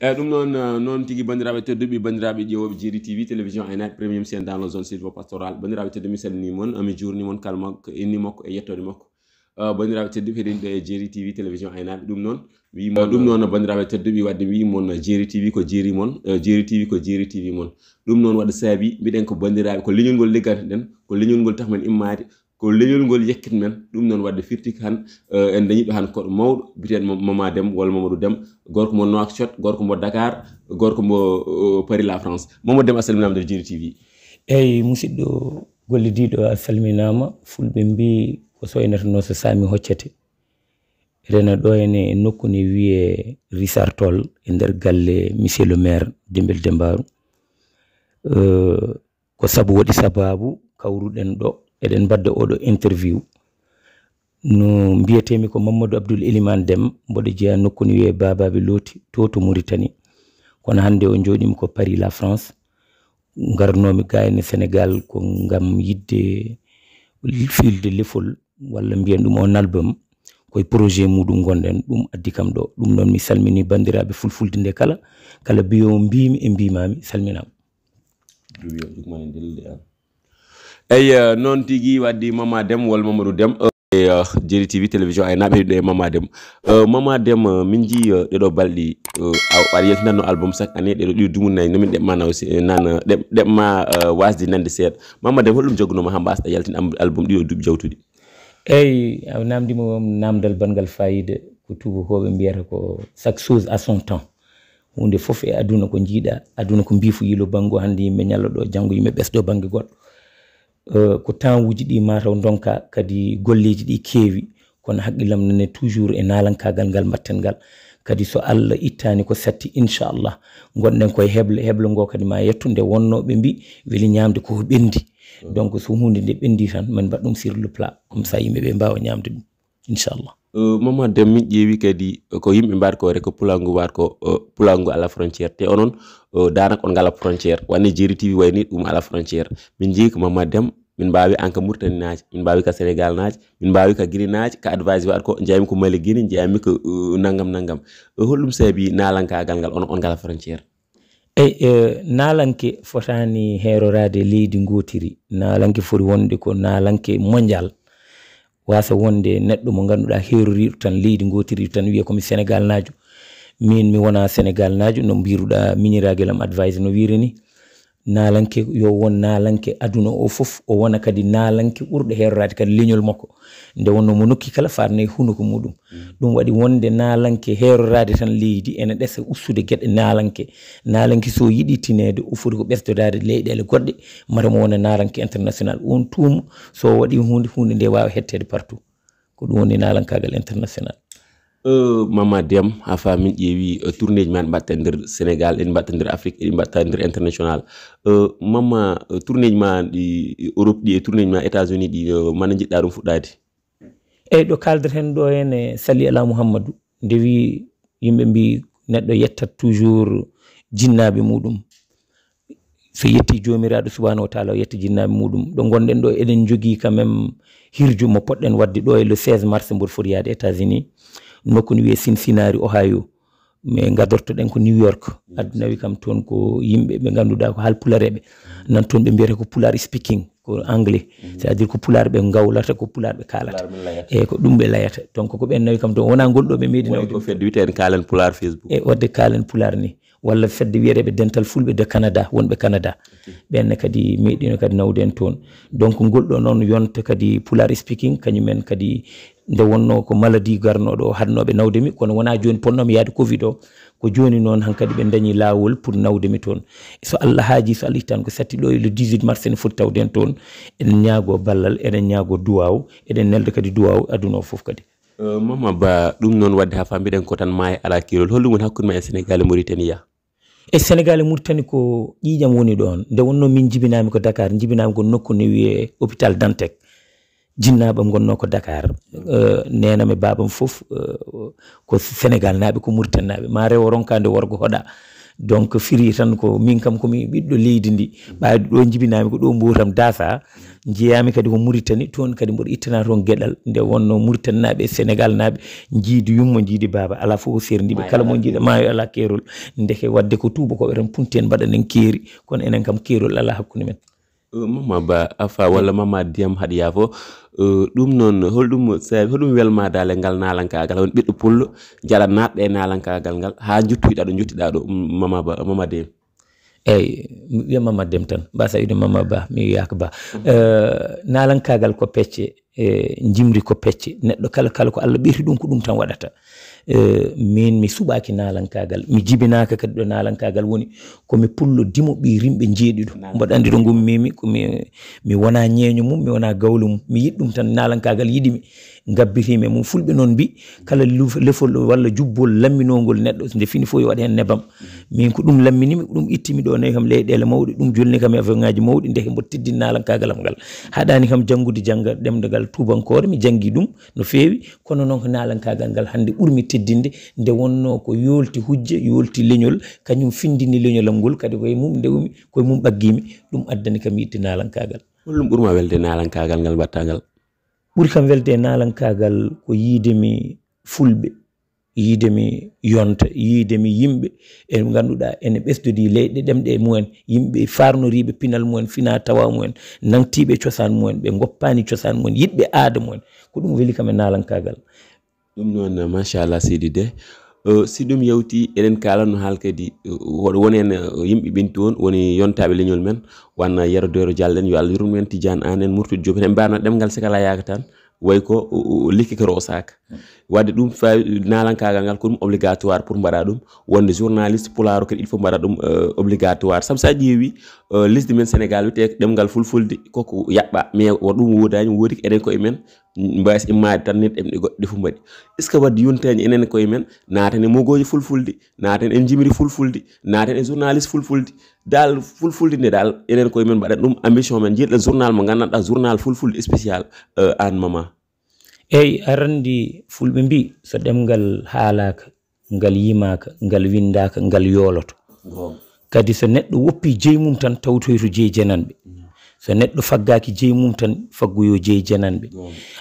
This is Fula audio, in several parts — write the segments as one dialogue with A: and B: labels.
A: eyyi ɗum noon uh, noon tigui bandiraɓe tedduɓe bandiraɓe ƴewoɓe jiri tv télévision ana premium cn dans le zone sylvo pastoral bandiraɓe teddu mi salmini moon mi jurni moon kala makko inni makko e yettode makko uh, bandiraɓe tedduɓe heɗiniɗo e jeri tv télévision aynaɓe ɗum noon wimo uh, ɗum noon bandiraɓe tedduɓe wadde wimoon jeri tv ko jeri moon jeri tv ko jeri tv moon ɗum noon waɗa saabi mbiɗen ko bandiraɓe ko leñol ngol liggata ɗen ko leñol ngol tahmen immade ko leñol ngol yekkit men ɗum noon wadde firtiki han eh, en dañiɗo han koɗo mawɗo biteen mama dem walla mamadou dem gorko mo noakchot gorko mo dakar gorko mo eh, paris la france mamadou dem a salminama nder jiri tv
B: eyyi musidɗo gollidiɗo a salminama fulɓe mbi ko soynatano so sami hoccete rena ɗo ene nokku ne wiye risartol e nder galle monsieur le maire dembel dembaru eh, ko saabu waɗi sababu kawruɗen ɗo eɗen mbadda oɗo interview no mbiyatemi ko mamadou abdoul iliman dem mboɗo jeeya nokku ni wiye babaɓe looti to to mauritani kono hannde o jooɗimi ko paris la france ngarnomi gayne sénégal ko ngam yidde filde lefol walla mbiyan ɗum on album koye projet muɗum gonɗen ɗum addi kam ɗo ɗum noon mi salmini bandiraɓe fulfulde nde kala kala biyo mbimi e mbimami salminama
A: eyi uh, non tigui wadde mama dem wal mamadou dem uh, e uh, jeeri tv Television ay naɓe ɗe mama dem mama dem min jii ɗeɗo balɗi aɗa yaltinanno album sak année ɗeɗo ɗiɗo dumunayi nomin ɗeɓmana aussi eh, nan ɗeɓma wasde nande seeɗa mama dem holɗum jogganoma ha mbasɗa yaltin album ɗiɗo duuɓi jawtuɗi eyyi
B: a namdimo namdal bangal fayida ko tubakoɓe mbiyata ko chaque chose à son temps hunde foof e aduna ko jiiɗa aduna ko mbifu yilo banggo hande yimɓe ñalloɗo janggo yimɓe ɓesdo banggue goɗɗo Eh, ko tanwuji ɗi mataw donka kadi golleji ɗi kewi kono haqqillam nane toujours e nalankagal ngal batten ngal kadi so allah ittani ko satti inchallah gonɗen koye heble heble ngo kadi ma yettu nde wonnoɓe mbi weli ñamde koko ɓendi mm. donc so hunde nde ɓendi tan man mbat ɗum sur le plat comme ça yimɓeɓe mbawa ñamde ɗum inchallah
A: Eh, mama demmi ke di, eh, ko yimɓe mbaɗi ko rek pulangu war ko pulangu eh, ala frontiére te onon danak on gala frontiére wani jiri tv wayni um ala frontiére min jii ko mama dem min bawi anka murtani naaj min bawi ka sénégal naaj min bawi ka guine naaj ka advise war ko jami ko mali guine jami ko nangam nangam holɗum saabi nalankagal galgal on on ngala frontiére
B: eyi nalanke fotani herorade leydi gotiri nalanke foti wonde ko nalanke mondial wasa wonde neɗɗo mo ganduɗa heruriɗo tan leydi gotiriɗo tan wiya komi sénégal najo min mi wona sénégal najo no biruɗa miñiraguel am advise no wirini nalanke yo won nalanke aduna o foof o wona kadi nalanke ɓurɗo heroraade kadi leñol makko nde wonno mo nokki kala farnayi hunuko muɗum mm. ɗum waɗi wonde nalanke heroraade tan leydi ene ɗesa ustude geɗɗe nalanke nalanke so yiɗi tinede o foti ko ɓesdodade leyɗele goɗɗe mata mo wona nalanke international on tuuma so waɗi hunde hunde nde wawa hettede partout ko ɗum woni nalankagal international
A: mama dem ha fa min ƴeewi e tourneji ma en mbatta e nder sénégal en mbatta e nder afrique en mbatta nder international mama tourneji ma ɗi europe ɗi e tourneji ma états unis ɗi mana jiɗɗa ɗum fuɗɗade
B: eyyi ɗo kaldir hen ɗo henne sali ala mouhammadou nde wi yimɓe mbi neɗɗo yettat toujours jinnaɓe muɗum so yetti jomiraɗo subahana wa taala o yetti jinnaɓe muɗum ɗo gonɗen ɗo eɗen jogui quand même hirju mo poɗɗen wadde ɗo e le 16 mars mbor foti yaade états unis nokku ne wiye sinsinaari ohio mais gadortoɗen ko new york aduna wi kam toon ko yimɓe ɓe ganduɗa ko haal pulareɓe nan toon ɓe mbiyata ko pular speaking ko anglais c' à dire ko pular ɓe gawlata ko pular ɓe kalata eyyi ko ɗum ɓe layata donc ko ɓen nawi kam to wona gonɗo ɓe meɗinawko
A: fedde pular facebook e wadde
B: kalen pular ni walla fedde wiyeteɓe dental fulɓe de canada wonɓe canada ɓenne kadi meɗino kadi nawde en toon donc ngolɗo noon yonta kadi pular speaking kañumen kadi nde wonno ko maladie garnoɗo hannoɓe nawdemi kono wona joni ponnomi yaade covid o ko joni noon hankkadi ɓe dañi lawol pour nawdemi toon so allah haaji so allah hitan ko satti ɗo e le 18 mars ene foti tawden toon eɗen ñaago ballal eɗen ñaago duwaw eɗen nelde kadi duwaw aduna
A: o foof kadi euh, mama ba ɗum noon wadde ha famiɗen ko tan maayi ala kilol hollum woni hakkude ma e sénégal e mauritania
B: e sénégal e mauritani ko ƴiƴam woni ɗon nde wonno min jibinami ko dakar jibinami ko nokku ne wiye hôpital dantec jinnaɓe gonno ko dakar mm. euh, nenami e babam foof euh, ko sénégal naɓe ko mauritane naɓe ma rewo ronkade worgo hoɗa donc firi tan ko min kam komi ɓiɗɗo leydi ndi mm. ɓawi ɗo jibinami ko ɗo botam dasa mm. jeeyami kadi ko mauritani toon kadi mboɗo ittana toon gueɗal nde wonno mauritane naɓe sénégal naɓe jiidi yummo jiidi baba ala foof serdiɓe kala mo jiiɗa mayo ala keerol ndeke wadde ko tuubakoɓe tan punti en mbaɗanen keeri kono enen kam keerol ala hakkude men
A: mama ba afa walla mama diyam haɗa yaafo ɗum noon holɗum saabi holɗum welmadal e ngal nalankagal won ɓiɗɗo pullo jaɗa natɗa e nalankagal ngal ha juttoyiɗa ɗo juttiɗa ɗo mama ba mama dem eyyi mi wiya mama dem tan ba sawide mama ba mi wiyaka ba
B: nalankagal ko pecce e jimri ko pecce neɗɗo kala kala ko allah ɓeyti ɗum ko ɗum tan waɗata Eh, min mi suɓaki nalankagal mi jibinaka kadi ɗo nalankagal woni komi pullo dimo ɓi rimɓe jeeɗiɗo mbaɗandi ɗo gummimi komi wona ñeeño mum mi wona gawlu mum mi yiɗɗum tan nalankagal yiɗimi gabbitiima e mum fulɓe noon mbi kala lefol walla jubbol lamminongol neɗɗo nde fini fof yo waɗa heen nebam min ko ɗum lamminimi ɗum ittimi ɗo nayi kam leyɗele mawɗe ɗum jolni kam e avion ŋaji mawɗi nde hembo teddinnalankagalam ngal haɗani kam janngude jangga ɗemdegal tubankore mi janngi ɗum no feewi kono noon ko nalankagal ngal hannde ɓurmi teddinde nde wonno ko yolti hujje yolti leñol kañum findini leñolam ngol kadi koye mum dewmi koye mum ɓaggimi ɗum addani kam yidde
A: nalankagal hollum ɓurma welde nalankagal ngal mbattagal
B: ɓuri kam welde e
A: nalankagal
B: ko yiidemi fulɓe yiidemi yonta yiidemi yimɓe e ganduɗa ene ɓesdodi leyɗe ɗemɗe mumen yimɓe farnoriɓe pinal mumen fina tawa mumen nantiɓe cosan mumen ɓe goppani cosan mumen yiɗɓe aada mumen ko ɗum weli kam e
A: nalankagal ɗum noon machallah sidi de si ɗum yawti eɗen kala no haalkadi hoɗo wonen yimɓe ɓenti on woni yontaɓe leñol men wanna yerodoro dialɗen yo allah yurmumen tidiane an en murtude joomi en mbarno ɗemgal sikala yaaka tan way ko likkikoro o saaka wadde ɗum fawi nalankaga ngal ko ɗum obligatoire pour mbaɗa ɗum wonde journaliste pularo kadi il faut mbaɗa ɗum euh, obligatoire saabu sa ƴeewi euh, lisde men sénégal wite ɗemgal fulfulde koko heɓɓa mais wa ɗum wodani wodi enen koye men mbasi immade tan nedɗe ɗe goɗɗe fo mbaɗi est ce que wadde yontañi e e e enen koye men naten e mogoji fulfulde naten en jimri fulfulde naten e journaliste fulfulde dal fulfulde nde dal enen koye men mbaɗat ɗum ambition men jiɗɗa journal mo gandanɗa journal fulfulde spécial euh, an mama eyi
B: arandi fulɓe mbi so ɗemgal haalaka ngal yimaka ngal windaka ngal yooloto kadi so neɗɗo woppi jeymum tan tawtoyto jeyi jenanɓe mm. so neɗɗo faggaki jeyi mum tan fagguyo jeyi janan ɓe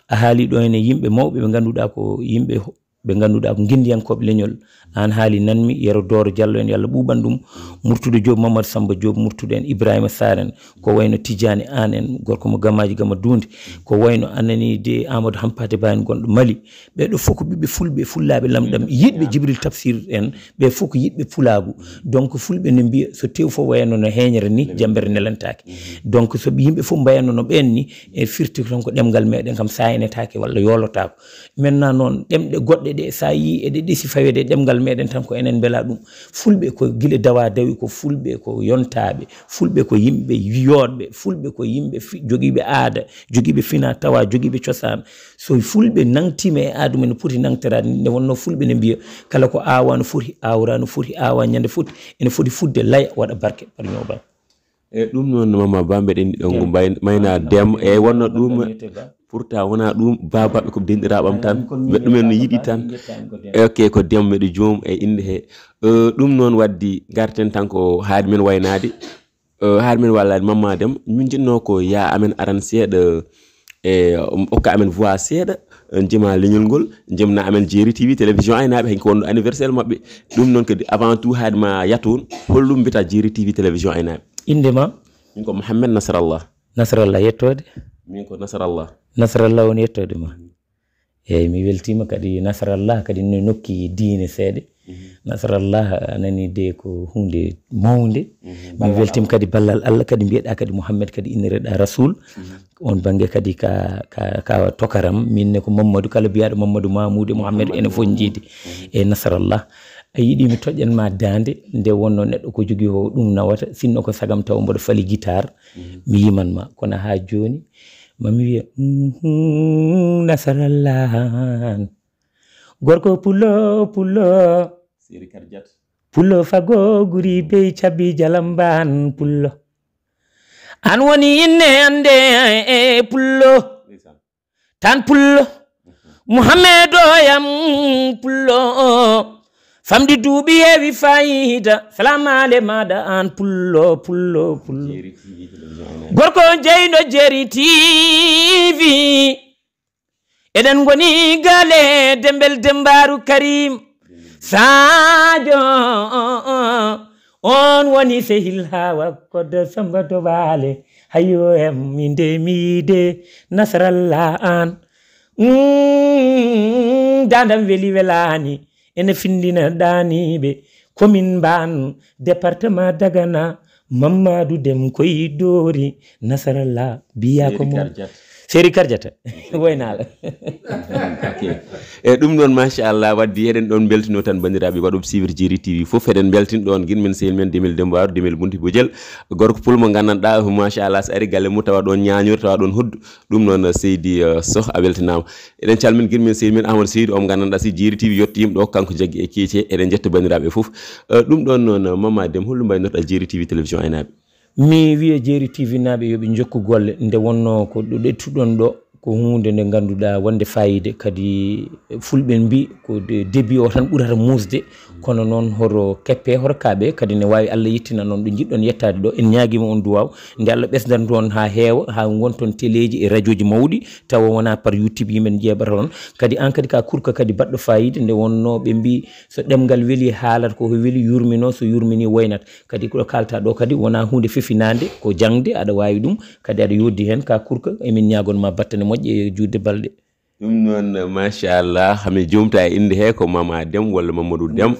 B: a haali ɗo ene yimɓe mawɓe ɓe ganduɗa ko yimɓe ɓe ngannduɗa ko guendiyankoɓe leñol an haali nanmi yero dooro diallo en yo allah ɓuuɓan ɗum murtude joomi mamadou samba joomi murtude en ibrahima sar en ko wayno tidiani an en gorko mo gamaji gama duunde ko wayno anani de amadou hampate ba en gonɗo mali ɓeɗo fof ko ɓiɓɓe fulɓe e fullaɓe lamɗam yiɗɓe djibril tafsir en ɓe fof ko yiɗɓe fulagu donc fulɓe no mbiya so tew fof wayno no heñere ni jambere nelantake donc soɓe yimɓe fof mbayanno no ɓen ni e firti ton ko ɗemgal meɗen kam sa enetake walla yolotako maintenant noon ɗemɗe goɗɗe E ɗe sa yi eɗe ɗisi fawede ɗemgal meɗen tan ko enen bela ɗum fulɓe ko gila dawa dawi ko fulɓe ko yontaɓe fulɓe ko yimɓe yoɗɓe fulɓe ko yimɓe joguiɓe aada joguiɓe fina tawa joguiɓe cosan so fulɓe nantima e aadumen no poti nantarade nde wonno fulɓe ne mbiya kala ko awa no foti awra no foti awa ñande foti ene foti fudde laya waɗa barke par ñoba
A: eyyi ɗum noon mama ba mbeɗen ɗongo mbay mayna dem eyyi wonno ɗum pour ta wona ɗum babaɓe ko denɗiraɓam tan weɗɗumen no yiɗi tan ok ko demmeɗo joomu e inde he ɗum noon waddi garten tan ko haari men waynade haari men wallade mamma dem min jinno ko ya amen aran seeɗa e okka amen voix seeɗa jima leñol ngol jimna amen jeri tv télévision aynaɓe hanki wonno anniversaire mabɓe ɗum noon kadi avant tout haade ma yatoon hollum mbita jeri tv télévision aynaɓe indema min ko mouhammed nasrallah nasrallah yettode min ko nasarallah
B: nasarallah woni yettode ma eyyi mi weltima kadi nasarallah kadi no nokki diine seeɗa mhm. nasarallah anani de ko hunde mawde mhm. mi weltima kadi ballal allah kadi mbiyeɗa kadi muhammed kadi innireɗa rasul mhm. on banggue kadi ka ka, ka tokaram minne ko mamadou kala biyaɗo mamadou mamoudou muhammed ene fo e nasarallah a mi toƴƴan ma dande nde wonno neɗɗo ko jogui o ɗum nawata sinno ko sagam taw mboɗo fali guitare mhm. mi yimanma kono ha joni mami wiya uhuh, nasarallan gorko pullo pullo pullo fago guri bey cabbi jalamban pullo an woni inne ande e, e pullo tan pullo mhm. muhammed yam pullo famɗi duuɓi heewi fayida flamale maɗa an pullo pullo pullo gorko jeyno jeri tivi eɗen goni gale dembel dembaru karim sajo on woni sehil hawa kodo samba dobale hayo em mi de miide nasarallah an mm, dandam weli welani mm -hmm. ene findina ɗaniɓe commune mbano département dagana mamadou dem koye doori nasarallah biya séri kardiata waynaala
A: eyi ɗum ɗon machallah wadde eɗen ɗon beltino tan bandiraɓe waɗuɓe sivre jiri tv foof eɗen beltin ɗon guin men sehil men demel dembaro demel bunti bojel gorko pul mo gandanɗa machallah so ari galle mu tawa ɗon ñañor tawa ɗon hoddu ɗum noon uh, seydi uh, soh a weltanama eɗen calmin guin men sehil men ahmad seydi omo gandanɗa si jiri tv yettoyimɗo kanko jaggui e kiece eɗen jetta bandiraɓe foof uh, ɗum ɗon noon mama dem hollu mbaynorɗa jiri tv télévision aynaɓe
B: mi wiya jeeri tv naaɓe yo ɓe jokku golle nde wonno ko ɗo ɗettuɗon ɗo ko hunde nde ganduɗa wonde fayide kadi fulɓen mbi ko débit o tan ɓurata musde kono noon horo keppe horo kaaɓe kadi ne wawi allah yettina noon ɗo jiɗɗon yettade ɗo en ñaguima on duwaw nde allah ɓesdan toon ha heewa ha gontoon téléji e radio ji mawɗi tawa wona par youtube yimen jeeɓata toon kadi an kadi ka kurka kadi baɗɗo fayide nde wonno ɓe mbi so ɗemgal weeli haalata koko weeli yurmino so yurmini waynata kadi koɗo kalta ɗo kadi wona hunde fefinande ko jangde aɗa wawi ɗum kadi aɗa yoddi hen ka kurka emin ñagonma battane moƴƴe juutde balɗe
A: ɗum noon machallah hami jumta e innde hee ko mama dem walla mamadou dem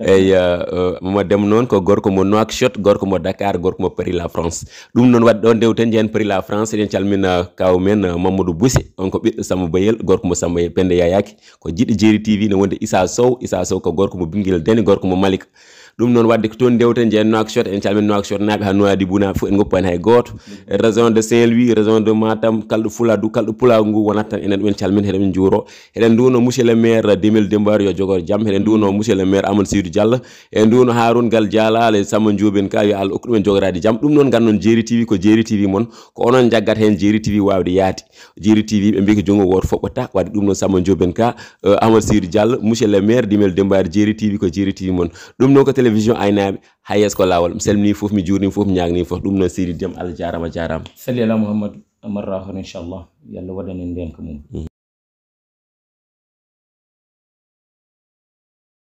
A: e eyi uh, mamadou dem noon ko gorko mo noakshot gorko mo dakar gorko mo paris la france ɗum noon wadde ɗon dewten jeehen paris la france eɗen calmina kaw men uh, mamadou bousse on ko ɓiɗɗo samba bayel gorko mo samba pende yayaki ko jiɗɗo jeeri tv ne wonde isa sow isa sow ko gorko mo binguel dene gorko mo malika ɗum noon wadde ko toon dewten jeen noakchot en calmin noakchot naaɓe ha noyadi buna fof en goppani hay goto région de saint louis région de matam kalɗo fuladou kalɗo pulaw ngu wonat tan enen ɗumen calmin heɗen ɗumen juuro heɗen nduno monsieur le maire demil dembar yo jogor jaam heɗen nduno monsieur le maire amadou sidou diallah e nduno haroun gal dialal e samma joubine ka yo allah hokku ɗumen jogorade jaam ɗum noon gannon jeri tv ko jeri tv moon ko onon jaggat hen jeri tv wawde yaade jeri tv ɓe mbi ko jongo woto foɓɓata wadde ɗum noon samma joubine ka amadou sidou diallah monsieur le maire dimel dembar jeri tv ko jeri tv moon ɗum noon ko tele télévision aynaaɓe hay yeeso ko laawol mi salmini fof mi juurnii fof mi ñaagnii fof ɗum noon séri dem allah jaarama jaarama
B: salialaa mouhamadou amarrahon inchallah yallah waɗanen ndeen ko mum
A: mm.